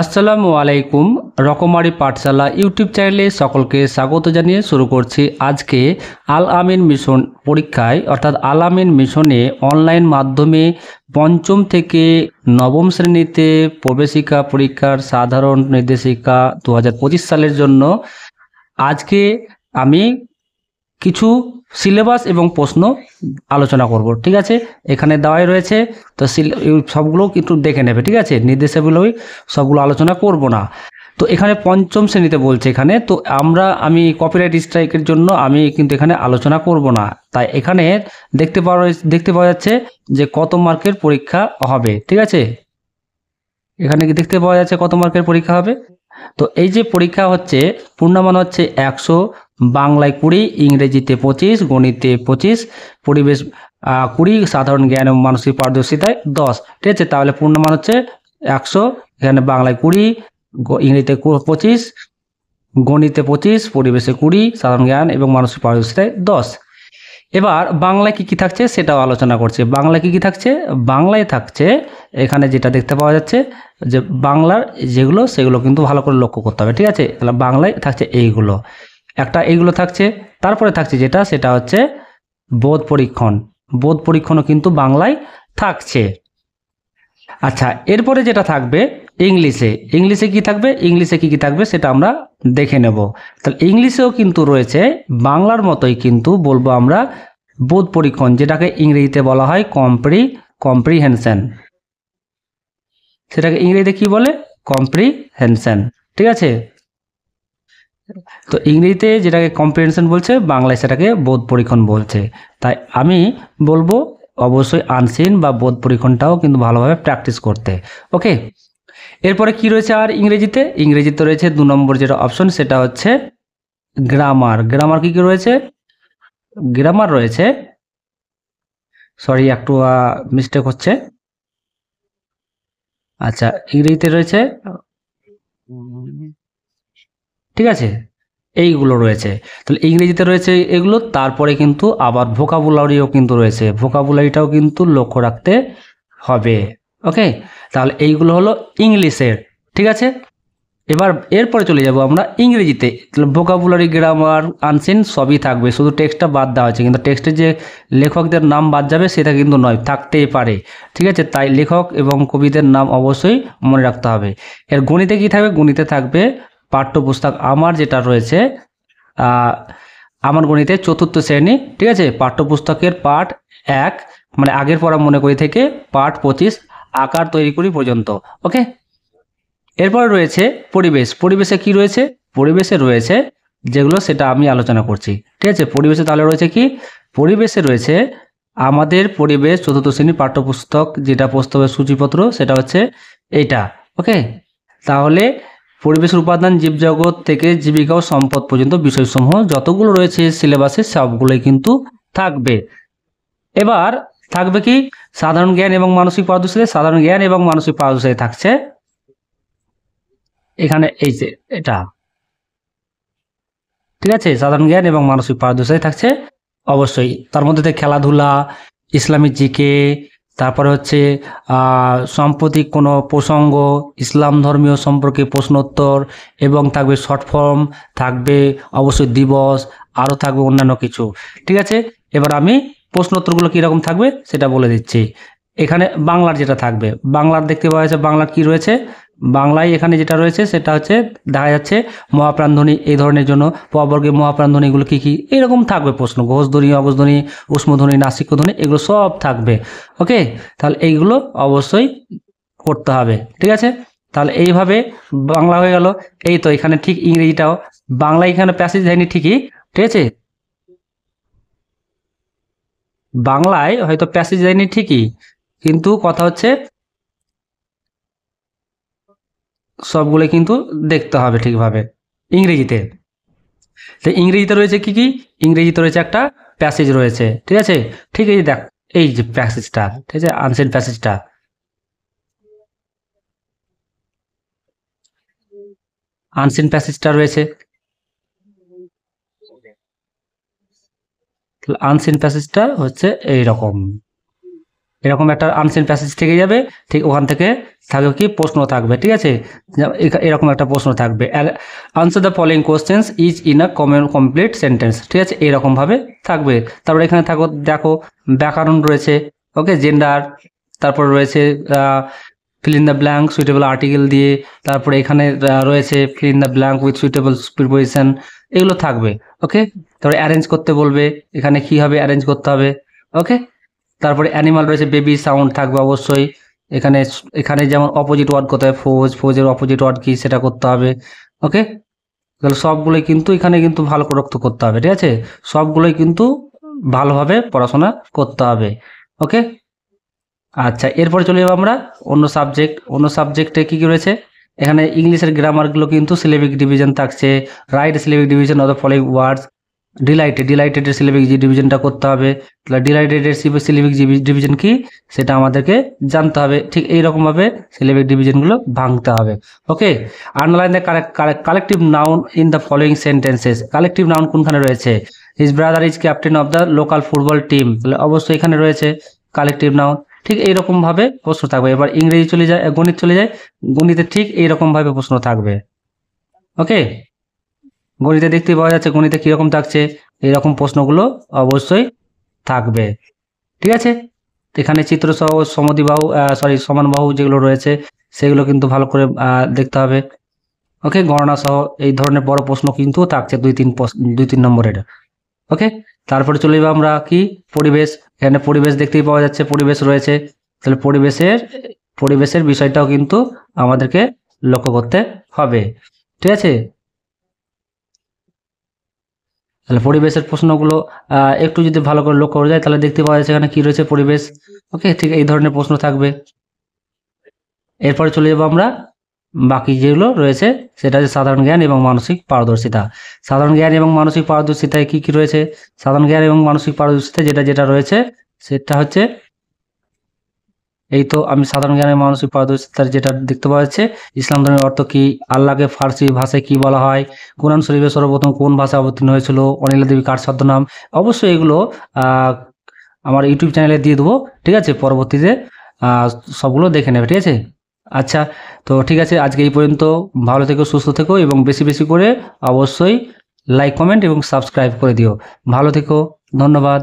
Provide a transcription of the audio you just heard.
আসসালামু আলাইকুম রকমারি পাঠশালা ইউটিউব চ্যানেলে সকলকে স্বাগত জানিয়ে শুরু করছি আজকে আল আমিন মিশন পরীক্ষায় অর্থাৎ আল আমিন মিশনে অনলাইন মাধ্যমে পঞ্চম থেকে নবম শ্রেণীতে প্রবেশিকা পরীক্ষার সাধারণ নির্দেশিকা দু সালের জন্য আজকে আমি কিছু সিলেবাস এবং প্রশ্ন আলোচনা করব ঠিক আছে এখানে দেওয়াই রয়েছে তো সবগুলো কিন্তু দেখে নেবে ঠিক আছে নির্দেশাবলী সবগুলো আলোচনা করব না তো এখানে পঞ্চম শ্রেণীতে বলছে এখানে তো আমরা আমি কপিরাইট স্ট্রাইকের জন্য আমি কিন্তু এখানে আলোচনা করব না তাই এখানে দেখতে পাওয়া দেখতে পাওয়া যাচ্ছে যে কত মার্কের পরীক্ষা হবে ঠিক আছে এখানে দেখতে পাওয়া যাচ্ছে কত মার্কের পরীক্ষা হবে তো এই যে পরীক্ষা হচ্ছে পূর্ণমান হচ্ছে একশো বাংলায় কুড়ি ইংরেজিতে পঁচিশ গণিতে পঁচিশ পরিবেশ কুড়ি সাধারণ জ্ঞান এবং মানসিক পারদর্শিতায় দশ ঠিক আছে তাহলে পূর্ণমান হচ্ছে একশো এখানে বাংলায় কুড়ি ইংরেজিতে পঁচিশ গণিতে পঁচিশ পরিবেশে কুড়ি সাধারণ জ্ঞান এবং মানসিক পারদর্শিতায় দশ এবার বাংলায় কী কী থাকছে সেটাও আলোচনা করছে বাংলায় কী কী থাকছে বাংলায় থাকছে এখানে যেটা দেখতে পাওয়া যাচ্ছে যে বাংলার যেগুলো সেগুলো কিন্তু ভালো করে লক্ষ্য করতে হবে ঠিক আছে তাহলে বাংলায় থাকছে এইগুলো একটা এইগুলো থাকছে তারপরে থাকছে যেটা সেটা হচ্ছে বোধ পরীক্ষণ বোধ পরীক্ষণও কিন্তু বাংলায় থাকছে আচ্ছা এরপরে যেটা থাকবে ইংলিশে ইংলিশে কি থাকবে ইংলিশে কি কি থাকবে সেটা আমরা দেখে নেব তাহলে ইংলিশেও কিন্তু রয়েছে বাংলার মতোই কিন্তু বলবো আমরা বোধ পরীক্ষণ যেটাকে ইংরেজিতে বলা হয় কম্প্রি কম্প্রিহেনশন সেটাকে ইংরেজিতে কি বলে কম্প্রিহেনশন ঠিক আছে তো ইংরেজিতে যেটাকে কম্প্রিহেনশন বলছে বাংলায় সেটাকে বোধ পরীক্ষণ বলছে তাই আমি বলবো অবশ্যই আনসিন বা বোধ পরীক্ষণটাও কিন্তু ভালোভাবে প্র্যাকটিস করতে ওকে এরপরে কি রয়েছে আর ইংরেজিতে ইংরেজিতে রয়েছে দু নম্বর যেটা অপশন সেটা হচ্ছে গ্রামার গ্রামার কি কি রয়েছে গ্রামার রয়েছে সরি একটু মিস্টেক হচ্ছে আচ্ছা ইংরেজিতে রয়েছে ঠিক আছে এইগুলো রয়েছে তাহলে ইংরেজিতে রয়েছে এগুলো তারপরে কিন্তু আবার ভোকাবুলারিও কিন্তু রয়েছে ভোকাবুলারিটাও কিন্তু লক্ষ্য রাখতে হবে ওকে তাহলে এইগুলো হলো ইংলিশের ঠিক আছে এবার এরপরে চলে যাব আমরা ইংরেজিতে ভোকাবুলারি গ্রামার আনসিন সবই থাকবে শুধু টেক্সটটা বাদ দেওয়া হয়েছে কিন্তু টেক্সটের যে লেখকদের নাম বাদ যাবে সেটা কিন্তু নয় থাকতেই পারে ঠিক আছে তাই লেখক এবং কবিদের নাম অবশ্যই মনে রাখতে হবে এর গণিতে কি থাকবে গণিতে থাকবে পাঠ্যপুস্তক আমার যেটা রয়েছে আমার গণিতে চতুর্থ শ্রেণী ঠিক আছে পাঠ্যপুস্তকের পাঠ এক মানে আগের পড়া মনে করি থেকে পাঠ পঁচিশ আকার তৈরি করি পর্যন্ত ওকে এরপর রয়েছে পরিবেশ পরিবেশে কি রয়েছে পরিবেশে রয়েছে যেগুলো সেটা আমি আলোচনা করছি ঠিক আছে পরিবেশে তাহলে রয়েছে কি পরিবেশে রয়েছে আমাদের পরিবেশ চতুর্থ শ্রেণীর পাঠ্যপুস্তক যেটা প্রস্তাবের সূচিপত্র সেটা হচ্ছে এইটা ওকে তাহলে পরিবেশের উপাদান জীবজগৎ থেকে জীবিকা ও সম্পদ পর্যন্ত বিষয়সমূহ যতগুলো রয়েছে সিলেবাসে সবগুলোই কিন্তু থাকবে এবার থাকবে কি সাধারণ জ্ঞান এবং মানসিক পারদর্শিতা সাধারণ জ্ঞান এবং মানসিক পারদর্শিতা থাকছে এখানে এই যে এটা ঠিক আছে সাধারণ জ্ঞান এবং মানসিক পারদর্শিতা থাকছে অবশ্যই তার মধ্যে খেলাধুলা ইসলামী জিকে তারপরে হচ্ছে সাম্প্রতিক কোনো প্রসঙ্গ ইসলাম ধর্মীয় সম্পর্কে প্রশ্নোত্তর এবং থাকবে শর্ট ফর্ম থাকবে অবশ্যই দিবস আরও থাকবে অন্যান্য কিছু ঠিক আছে এবার আমি প্রশ্নোত্তরগুলো কীরকম থাকবে সেটা বলে দিচ্ছি এখানে বাংলার যেটা থাকবে বাংলার দেখতে পাওয়া যাচ্ছে বাংলার কি রয়েছে বাংলায় এখানে যেটা রয়েছে সেটা হচ্ছে দেখা যাচ্ছে মহাপ্রাণধ্বনি এই ধরনের জন্য পবর্গে মহাপ্রাণধ্বনিগুলো কী কী এরকম থাকবে প্রশ্ন ঘোষধ্বনি অগোধ্বনি উষ্মধ্বনি নাসিক্যধ্বনি এগুলো সব থাকবে ওকে তাহলে এইগুলো অবশ্যই করতে হবে ঠিক আছে তাহলে এইভাবে বাংলা হয়ে গেল এই তো এখানে ঠিক ইংরেজিটাও বাংলা এখানে প্যাসেজ দেয়নি ঠিকই ঠিক আছে বাংলায় হয়তো প্যাসেজ দেয়নি ঠিকই কিন্তু কথা হচ্ছে সবগুলো কিন্তু দেখতে হবে ঠিকভাবে ইংরেজিতে তো ইংরেজিতে রয়েছে কি কি ইংরেজিতে রয়েছে একটা প্যাসেজ রয়েছে ঠিক আছে ঠিক আছে দেখ এই যে প্যাসেজটা ঠিক আছে আনসেন প্যাসেজটা আনসিন প্যাসেজটা রয়েছে আনসিন প্যাসেজটা হচ্ছে এইরকম এরকম একটা আনসিন প্যাসেজ থেকে যাবে ঠিক ওখান থেকে থাকবে কি প্রশ্ন থাকবে ঠিক আছে এরকম একটা প্রশ্ন থাকবে answer the following questions is in a common complete sentence ঠিক আছে এরকমভাবে থাকবে তারপর এখানে থাকো দেখো ব্যাকরণ রয়েছে ওকে জেন্ডার তারপর রয়েছে fill in the blank suitable article দিয়ে তারপরে এখানে রয়েছে fill in the blank with suitable preposition এগুলো থাকবে ওকে তারপরে অ্যারেঞ্জ করতে বলবে এখানে কি হবে অ্যারেঞ্জ করতে হবে ওকে তারপরে অ্যানিমাল রয়েছে বেবি সাউন্ড থাকবে অবশ্যই এখানে এখানে যেমন অপোজিট ওয়ার্ড করতে হবে ফোজ ফোজের অপোজিট ওয়ার্ড কি সেটা করতে হবে ওকে তাহলে সবগুলোই কিন্তু এখানে কিন্তু ভালো রক্ত করতে হবে ঠিক আছে সবগুলোই কিন্তু ভালোভাবে পড়াশোনা করতে হবে ওকে আচ্ছা এরপরে চলে যাবো আমরা অন্য সাবজেক্ট অন্য সাবজেক্টে কী কী রয়েছে এখানে ইংলিশের গ্রামারগুলো কিন্তু সিলেবিক ডিভিশন থাকছে right syllabic division of the following words delighted delighted syllabic ডিভিশনটা করতে হবে তাহলে ডিলাইটেডের সিলেবিক ডিভিশন কি সেটা আমাদেরকে জানতে হবে ঠিক এইরকমভাবে সিলেবিক ডিভিশনগুলো ভাঙতে হবে okay underline the collective noun in the following sentences collective noun কোনখানে রয়েছে his brother is captain of the local football team তাহলে অবশ্যই এখানে রয়েছে কালেক্টিভ নাউন ঠিক এইরকমভাবে প্রশ্ন থাকবে এবার ইংরেজি চলে যায় গণিত চলে যায় গণিতে ঠিক এইরকমভাবে প্রশ্ন থাকবে ওকে গণিতে দেখতে পাওয়া যাচ্ছে গণিতে কীরকম থাকছে এরকম প্রশ্নগুলো অবশ্যই থাকবে ঠিক আছে এখানে চিত্রসহ সমদিবাহু সরি সমানবাহু যেগুলো রয়েছে সেগুলো কিন্তু ভালো করে দেখতে হবে ওকে গণনা সহ এই ধরনের বড় প্রশ্ন কিন্তু থাকছে দুই তিন দুই তিন নম্বরের ওকে তারপরে চলে যাবো আমরা কি পরিবেশ এখানে পরিবেশ দেখতেই পাওয়া যাচ্ছে পরিবেশ রয়েছে তাহলে পরিবেশের পরিবেশের বিষয়টাও কিন্তু আমাদেরকে লক্ষ্য করতে হবে ঠিক আছে তাহলে পরিবেশের প্রশ্নগুলো একটু যদি ভালো করে লক্ষ্য করা যায় তাহলে দেখতে পাওয়া যাচ্ছে এখানে কি রয়েছে পরিবেশ ওকে ঠিক এই ধরনের প্রশ্ন থাকবে এরপরে চলে যাবো আমরা বাকি যেগুলো রয়েছে সেটা হচ্ছে সাধারণ জ্ঞান এবং মানসিক পারদর্শিতা সাধারণ জ্ঞান এবং মানসিক পারদর্শিতায় কি কি রয়েছে সাধারণ জ্ঞান এবং মানসিক পারদর্শিতা যেটা যেটা রয়েছে সেটা হচ্ছে এই তো আমি সাধারণ জ্ঞানের মানসিক পারদর্শিতার যেটা দেখতে পাওয়া যাচ্ছে ইসলাম ধর্মের অর্থ কি আল্লাহকে ফার্সি ভাষায় কি বলা হয় কোরআন শরীফের সর্বপ্রথম কোন ভাষায় অবতীর্ণ হয়েছিল অনিলা দেবী কার ছদ্মনাম অবশ্যই এগুলো আমার ইউটিউব চ্যানেলে দিয়ে দেবো ঠিক আছে পরবর্তীতে সবগুলো দেখে নেবে ঠিক আছে আচ্ছা তো ঠিক আছে আজকে এই পর্যন্ত ভালো থেকো সুস্থ থেকো এবং বেশি বেশি করে অবশ্যই লাইক কমেন্ট এবং সাবস্ক্রাইব করে দিও ভালো থেকো ধন্যবাদ